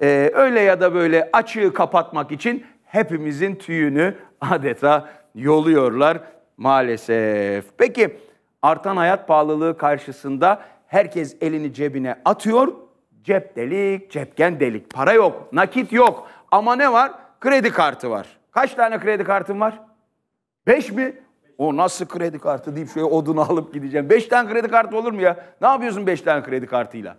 e, öyle ya da böyle açığı kapatmak için hepimizin tüyünü adeta yoluyorlar maalesef. Peki artan hayat pahalılığı karşısında herkes elini cebine atıyor. Cep delik, cepken delik. Para yok, nakit yok. Ama ne var? Kredi kartı var. Kaç tane kredi kartın var? Beş mi? O nasıl kredi kartı deyip şöyle odunu alıp gideceğim. Beş tane kredi kartı olur mu ya? Ne yapıyorsun beş tane kredi kartıyla?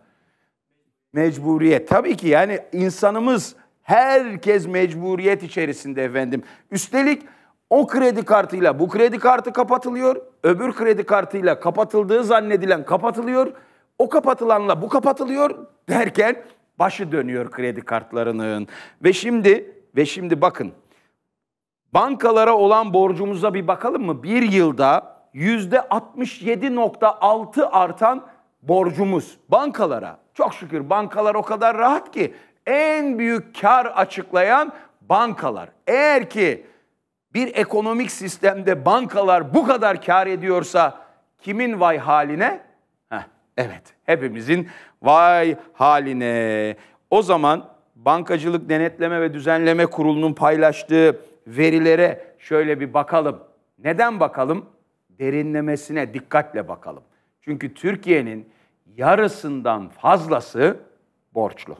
Mecburiyet. Tabii ki yani insanımız herkes mecburiyet içerisinde efendim. Üstelik o kredi kartıyla bu kredi kartı kapatılıyor. Öbür kredi kartıyla kapatıldığı zannedilen kapatılıyor. O kapatılanla bu kapatılıyor derken başı dönüyor kredi kartlarının. Ve şimdi ve şimdi bakın. Bankalara olan borcumuza bir bakalım mı? Bir yılda %67.6 artan borcumuz bankalara. Çok şükür bankalar o kadar rahat ki en büyük kar açıklayan bankalar. Eğer ki bir ekonomik sistemde bankalar bu kadar kar ediyorsa kimin vay haline? Heh, evet, hepimizin vay haline. O zaman Bankacılık Denetleme ve Düzenleme Kurulu'nun paylaştığı verilere şöyle bir bakalım. Neden bakalım? Derinlemesine dikkatle bakalım. Çünkü Türkiye'nin yarısından fazlası borçlu.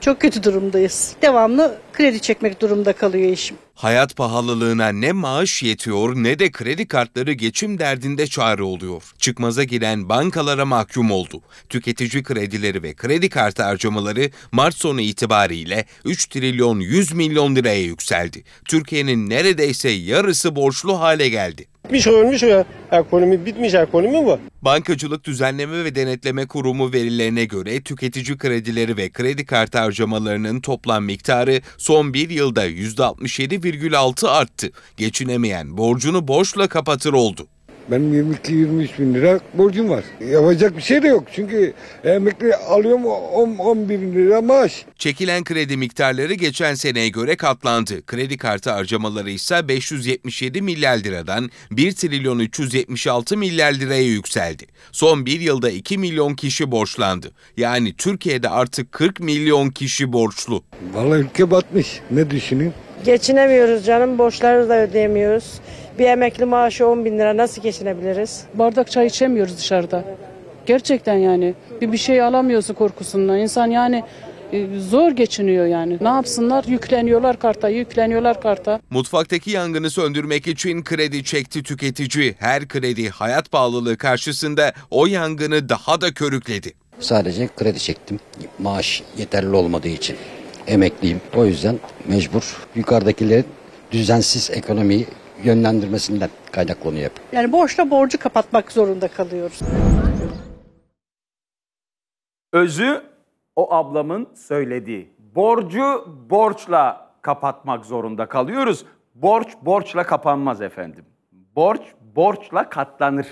Çok kötü durumdayız. Devamlı kredi çekmek durumda kalıyor eşim. Hayat pahalılığına ne maaş yetiyor ne de kredi kartları geçim derdinde çare oluyor. Çıkmaza giren bankalara mahkum oldu. Tüketici kredileri ve kredi kartı harcamaları Mart sonu itibariyle 3 trilyon 100 milyon liraya yükseldi. Türkiye'nin neredeyse yarısı borçlu hale geldi. Bitmiş ölmüş ya. Ekonomi bitmiş ekonomi bu. Bankacılık Düzenleme ve Denetleme Kurumu verilerine göre tüketici kredileri ve kredi kartı harcamalarının toplam miktarı son bir yılda %67,6 arttı. Geçinemeyen borcunu borçla kapatır oldu. Benim 22-23 bin lira borcum var. Yapacak bir şey de yok. Çünkü emekli alıyorum 10, 11 bin lira maaş. Çekilen kredi miktarları geçen seneye göre katlandı. Kredi kartı harcamaları ise 577 milyar liradan 1 trilyon 376 milyar liraya yükseldi. Son bir yılda 2 milyon kişi borçlandı. Yani Türkiye'de artık 40 milyon kişi borçlu. Vallahi ülke batmış. Ne düşüneyim? Geçinemiyoruz canım. Borçları da ödeyemiyoruz. Bir emekli maaşı 10 bin lira nasıl geçinebiliriz? Bardak çay içemiyoruz dışarıda. Gerçekten yani bir bir şey alamıyorsun korkusundan. İnsan yani e, zor geçiniyor yani. Ne yapsınlar? Yükleniyorlar karta, yükleniyorlar karta. Mutfaktaki yangını söndürmek için kredi çekti tüketici. Her kredi hayat pahalılığı karşısında o yangını daha da körükledi. Sadece kredi çektim. Maaş yeterli olmadığı için emekliyim. O yüzden mecbur yukarıdakilerin düzensiz ekonomiyi yönlendirmesinden kaynaklanıyor hep. Yani borçla borcu kapatmak zorunda kalıyoruz. Özü o ablamın söylediği. Borcu borçla kapatmak zorunda kalıyoruz. Borç borçla kapanmaz efendim. Borç borçla katlanır.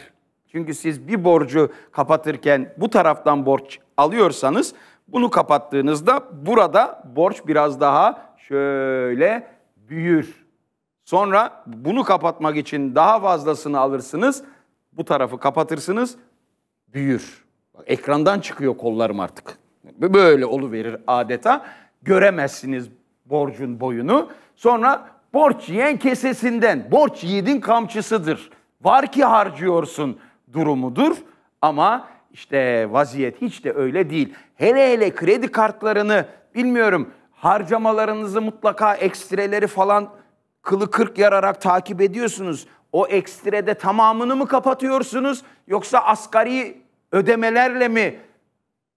Çünkü siz bir borcu kapatırken bu taraftan borç alıyorsanız bunu kapattığınızda burada borç biraz daha şöyle büyür. Sonra bunu kapatmak için daha fazlasını alırsınız. Bu tarafı kapatırsınız. Büyür. Bak, ekrandan çıkıyor kollarım artık. Böyle verir adeta. Göremezsiniz borcun boyunu. Sonra borç yiyen kesesinden, borç yiğidin kamçısıdır. Var ki harcıyorsun durumudur. Ama işte vaziyet hiç de öyle değil. Hele hele kredi kartlarını bilmiyorum harcamalarınızı mutlaka ekstreleri falan kılı kırk yararak takip ediyorsunuz. O ekstrede tamamını mı kapatıyorsunuz yoksa asgari ödemelerle mi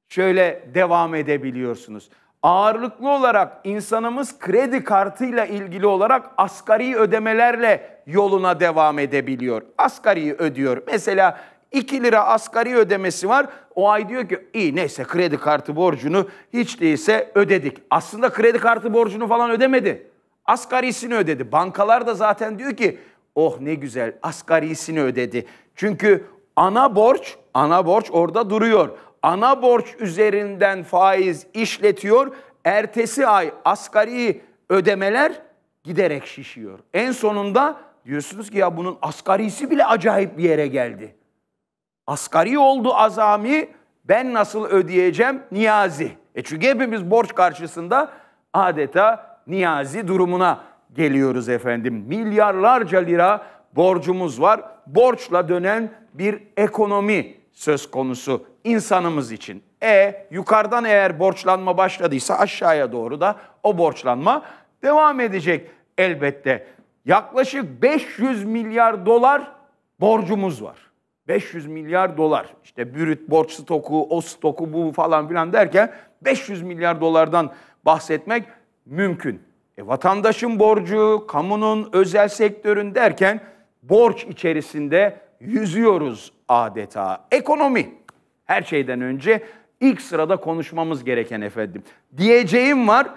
şöyle devam edebiliyorsunuz? Ağırlıklı olarak insanımız kredi kartıyla ilgili olarak asgari ödemelerle yoluna devam edebiliyor. Asgariyi ödüyor. Mesela 2 lira asgari ödemesi var. O ay diyor ki iyi neyse kredi kartı borcunu hiç değilse ödedik. Aslında kredi kartı borcunu falan ödemedi. Asgarisini ödedi. Bankalar da zaten diyor ki oh ne güzel asgarisini ödedi. Çünkü ana borç, ana borç orada duruyor. Ana borç üzerinden faiz işletiyor. Ertesi ay asgari ödemeler giderek şişiyor. En sonunda diyorsunuz ki ya bunun asgarisi bile acayip bir yere geldi. Asgari oldu azami, ben nasıl ödeyeceğim Niyazi. E çünkü hepimiz borç karşısında adeta niyazi durumuna geliyoruz efendim. Milyarlarca lira borcumuz var. Borçla dönen bir ekonomi söz konusu insanımız için. E yukarıdan eğer borçlanma başladıysa aşağıya doğru da o borçlanma devam edecek elbette. Yaklaşık 500 milyar dolar borcumuz var. 500 milyar dolar işte bürüt borç stoku, o stoku bu falan filan derken 500 milyar dolardan bahsetmek mümkün. E, vatandaşın borcu, kamunun özel sektörün derken borç içerisinde yüzüyoruz adeta. Ekonomi her şeyden önce ilk sırada konuşmamız gereken efendim. Diyeceğim var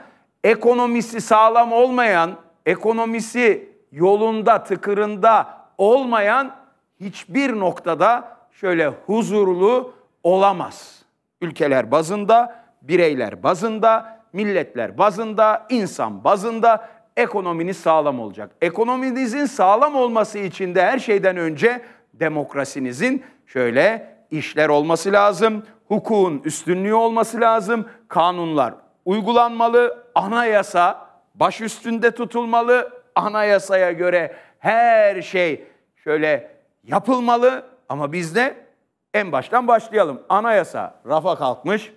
ekonomisi sağlam olmayan, ekonomisi yolunda tıkırında olmayan hiçbir noktada şöyle huzurlu olamaz. Ülkeler bazında, bireyler bazında, milletler bazında, insan bazında ekonominiz sağlam olacak. Ekonominizin sağlam olması için de her şeyden önce demokrasinizin şöyle işler olması lazım, hukukun üstünlüğü olması lazım, kanunlar uygulanmalı, anayasa baş üstünde tutulmalı, anayasaya göre her şey şöyle yapılmalı ama biz de en baştan başlayalım. Anayasa rafa kalkmış,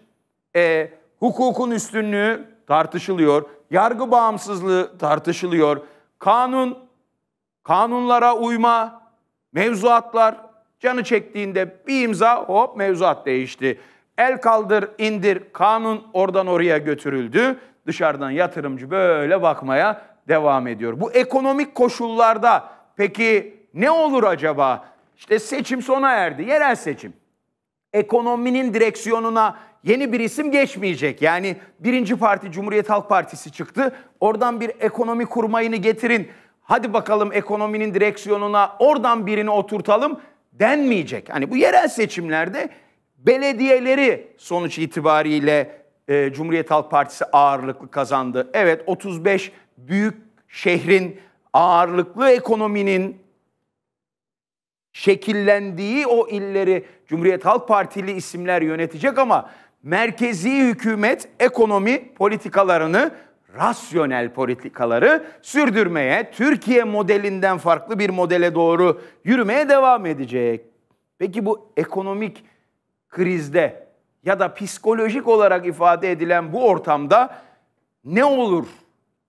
e, hukukun üstünlüğü tartışılıyor, yargı bağımsızlığı tartışılıyor, kanun, kanunlara uyma, mevzuatlar canı çektiğinde bir imza hop mevzuat değişti. El kaldır indir kanun oradan oraya götürüldü. Dışarıdan yatırımcı böyle bakmaya devam ediyor. Bu ekonomik koşullarda peki ne olur acaba? İşte seçim sona erdi. Yerel seçim. Ekonominin direksiyonuna yeni bir isim geçmeyecek. Yani birinci parti Cumhuriyet Halk Partisi çıktı. Oradan bir ekonomi kurmayını getirin. Hadi bakalım ekonominin direksiyonuna oradan birini oturtalım denmeyecek. Hani bu yerel seçimlerde belediyeleri sonuç itibariyle e, Cumhuriyet Halk Partisi ağırlıklı kazandı. Evet 35 büyük şehrin ağırlıklı ekonominin şekillendiği o illeri Cumhuriyet Halk Partili isimler yönetecek ama merkezi hükümet ekonomi politikalarını rasyonel politikaları sürdürmeye, Türkiye modelinden farklı bir modele doğru yürümeye devam edecek. Peki bu ekonomik krizde ya da psikolojik olarak ifade edilen bu ortamda ne olur?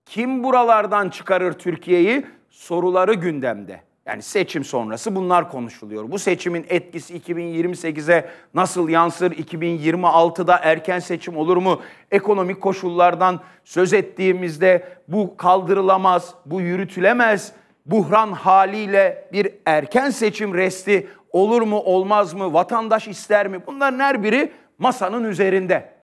Kim buralardan çıkarır Türkiye'yi? Soruları gündemde. Yani seçim sonrası bunlar konuşuluyor. Bu seçimin etkisi 2028'e nasıl yansır? 2026'da erken seçim olur mu? Ekonomik koşullardan söz ettiğimizde bu kaldırılamaz, bu yürütülemez. Buhran haliyle bir erken seçim resti olur mu, olmaz mı? Vatandaş ister mi? Bunların her biri masanın üzerinde.